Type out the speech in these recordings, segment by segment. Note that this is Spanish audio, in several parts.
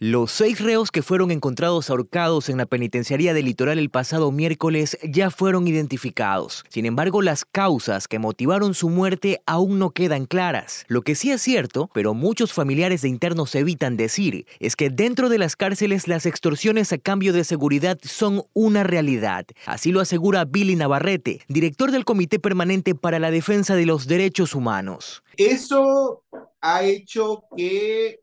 Los seis reos que fueron encontrados ahorcados en la penitenciaría del litoral el pasado miércoles ya fueron identificados. Sin embargo, las causas que motivaron su muerte aún no quedan claras. Lo que sí es cierto, pero muchos familiares de internos evitan decir, es que dentro de las cárceles las extorsiones a cambio de seguridad son una realidad. Así lo asegura Billy Navarrete, director del Comité Permanente para la Defensa de los Derechos Humanos. Eso ha hecho que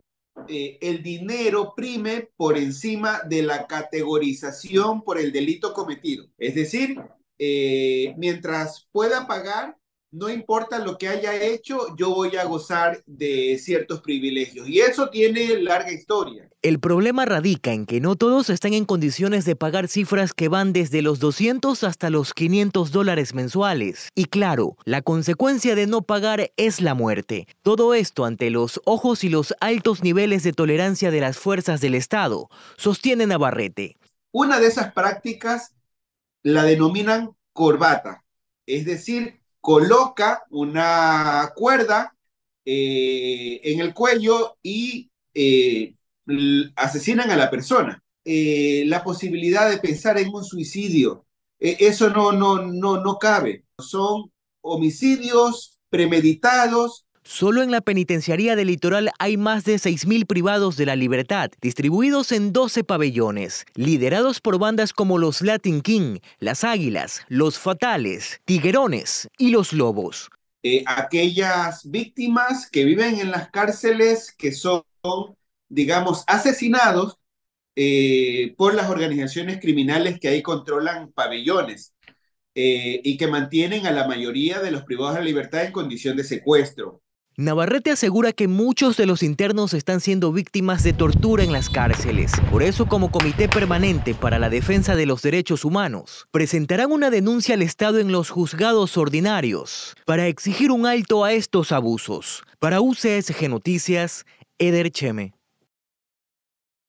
eh, el dinero prime por encima de la categorización por el delito cometido. Es decir, eh, mientras pueda pagar, no importa lo que haya hecho, yo voy a gozar de ciertos privilegios. Y eso tiene larga historia. El problema radica en que no todos están en condiciones de pagar cifras que van desde los 200 hasta los 500 dólares mensuales. Y claro, la consecuencia de no pagar es la muerte. Todo esto ante los ojos y los altos niveles de tolerancia de las fuerzas del Estado, sostiene Navarrete. Una de esas prácticas la denominan corbata, es decir, coloca una cuerda eh, en el cuello y eh, asesinan a la persona. Eh, la posibilidad de pensar en un suicidio, eso no, no, no, no cabe. Son homicidios premeditados Solo en la penitenciaría del litoral hay más de 6.000 privados de la libertad, distribuidos en 12 pabellones, liderados por bandas como los Latin King, las Águilas, los Fatales, Tiguerones y los Lobos. Eh, aquellas víctimas que viven en las cárceles que son, digamos, asesinados eh, por las organizaciones criminales que ahí controlan pabellones. Eh, y que mantienen a la mayoría de los privados de la libertad en condición de secuestro. Navarrete asegura que muchos de los internos están siendo víctimas de tortura en las cárceles. Por eso, como Comité Permanente para la Defensa de los Derechos Humanos, presentarán una denuncia al Estado en los juzgados ordinarios para exigir un alto a estos abusos. Para UCSG Noticias, Eder Cheme.